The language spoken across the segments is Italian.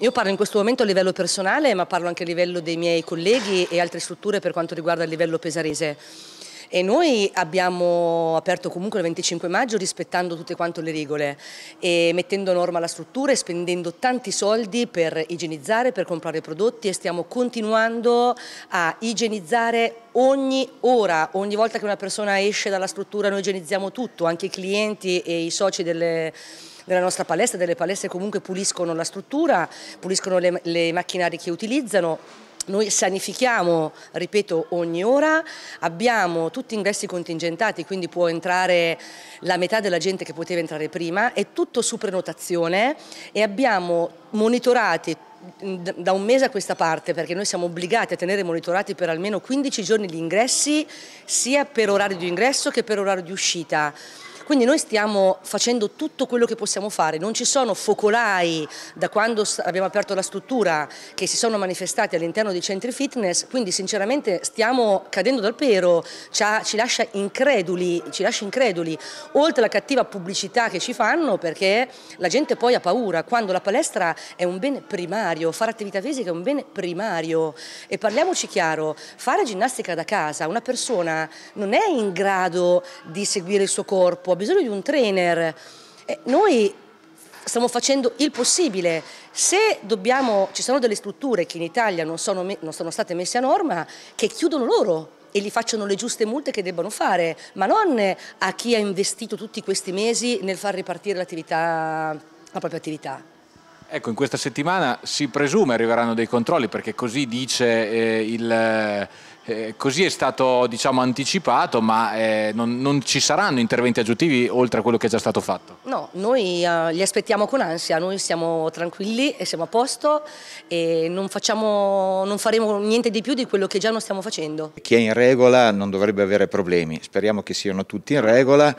Io parlo in questo momento a livello personale, ma parlo anche a livello dei miei colleghi e altre strutture per quanto riguarda il livello pesarese e noi abbiamo aperto comunque il 25 maggio rispettando tutte quanto le regole e mettendo a norma la struttura e spendendo tanti soldi per igienizzare, per comprare prodotti e stiamo continuando a igienizzare ogni ora, ogni volta che una persona esce dalla struttura noi igienizziamo tutto, anche i clienti e i soci delle della nostra palestra, delle palestre comunque puliscono la struttura, puliscono le, le macchinari che utilizzano noi sanifichiamo, ripeto, ogni ora, abbiamo tutti ingressi contingentati, quindi può entrare la metà della gente che poteva entrare prima, è tutto su prenotazione e abbiamo monitorati mm, da un mese a questa parte, perché noi siamo obbligati a tenere monitorati per almeno 15 giorni gli ingressi, sia per orario di ingresso che per orario di uscita. Quindi noi stiamo facendo tutto quello che possiamo fare, non ci sono focolai da quando abbiamo aperto la struttura che si sono manifestati all'interno dei centri fitness, quindi sinceramente stiamo cadendo dal pero, ci lascia increduli, ci lascia increduli, oltre alla cattiva pubblicità che ci fanno perché la gente poi ha paura, quando la palestra è un bene primario, fare attività fisica è un bene primario e parliamoci chiaro, fare ginnastica da casa, una persona non è in grado di seguire il suo corpo, campo, ha bisogno di un trainer. Eh, noi stiamo facendo il possibile. Se dobbiamo, ci sono delle strutture che in Italia non sono, non sono state messe a norma, che chiudono loro e gli facciano le giuste multe che debbano fare, ma non a chi ha investito tutti questi mesi nel far ripartire l'attività, la propria attività. Ecco, in questa settimana si presume arriveranno dei controlli perché così dice eh, il eh, così è stato diciamo, anticipato, ma eh, non, non, ci saranno interventi aggiuntivi oltre a quello che è già stato fatto? No, noi eh, li aspettiamo con ansia, noi siamo tranquilli e siamo a posto e non, facciamo, non faremo niente di più di quello che già non stiamo facendo. Chi è in regola non dovrebbe avere problemi, speriamo che siano tutti in regola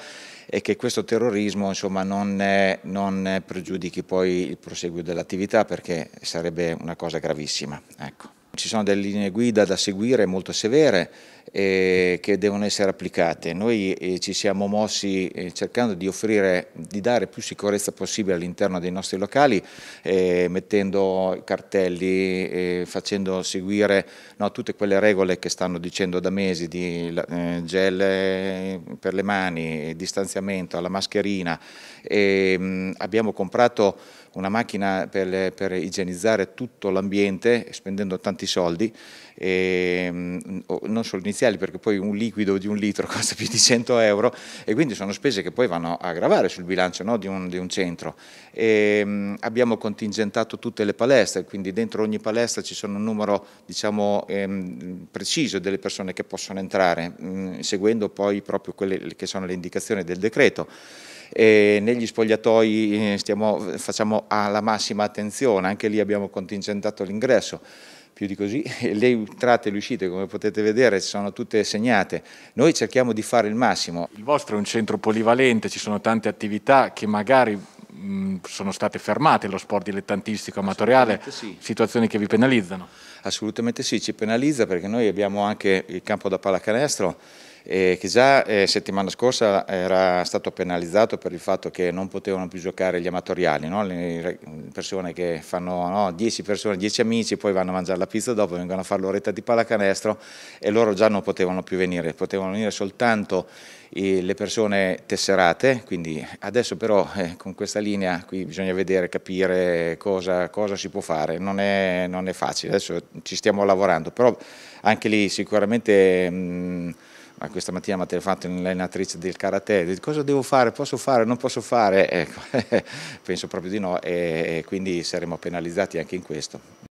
e che questo terrorismo insomma, non, non pregiudichi poi il proseguo dell'attività perché sarebbe una cosa gravissima. Ecco. Ci sono delle linee guida da seguire molto severe eh, che devono essere applicate. Noi eh, ci siamo mossi eh, cercando di offrire, di dare più sicurezza possibile all'interno dei nostri locali, eh, mettendo cartelli, eh, facendo seguire no, tutte quelle regole che stanno dicendo da mesi di eh, gel per le mani, distanziamento, alla mascherina. Mh, mm, abbiamo comprato una macchina per, per igienizzare tutto l'ambiente spendendo tanti soldi, mm, non solo in iniziali, perché poi un liquido di un litro costa più di 100 euro, e quindi sono spese che poi vanno a gravare sul bilancio no, di, un, di, un, centro. E, ehm, abbiamo contingentato tutte le palestre, quindi dentro ogni palestra ci sono un numero diciamo, ehm, preciso delle persone che possono entrare, mh, mm, seguendo poi proprio quelle che sono le indicazioni del decreto. E ehm, negli spogliatoi eh, stiamo, facciamo la massima attenzione, anche lì abbiamo contingentato l'ingresso più di così, le entrate e le uscite come potete vedere sono tutte segnate, noi cerchiamo di fare il massimo. Il vostro è un centro polivalente, ci sono tante attività che magari mh, sono state fermate, lo sport dilettantistico amatoriale, sì. situazioni che vi penalizzano. Assolutamente sì, ci penalizza perché noi abbiamo anche il campo da pallacanestro eh, che già eh, settimana scorsa era stato penalizzato per il fatto che non potevano più giocare gli amatoriali, no? le persone che fanno 10 no, persone, 10 amici, poi vanno a mangiare la pizza dopo, vengono a fare l'oretta di pallacanestro e loro già non potevano più venire, potevano venire soltanto le persone tesserate, quindi adesso però eh, con questa linea qui bisogna vedere, capire cosa, cosa si può fare, non è, non è, facile, adesso ci stiamo lavorando, però anche lì sicuramente... Mh, mm, Ah, questa mattina mi ha telefonato l'allenatrice del karate, cosa devo fare, posso fare, non posso fare, ecco, penso proprio di no e quindi saremo penalizzati anche in questo.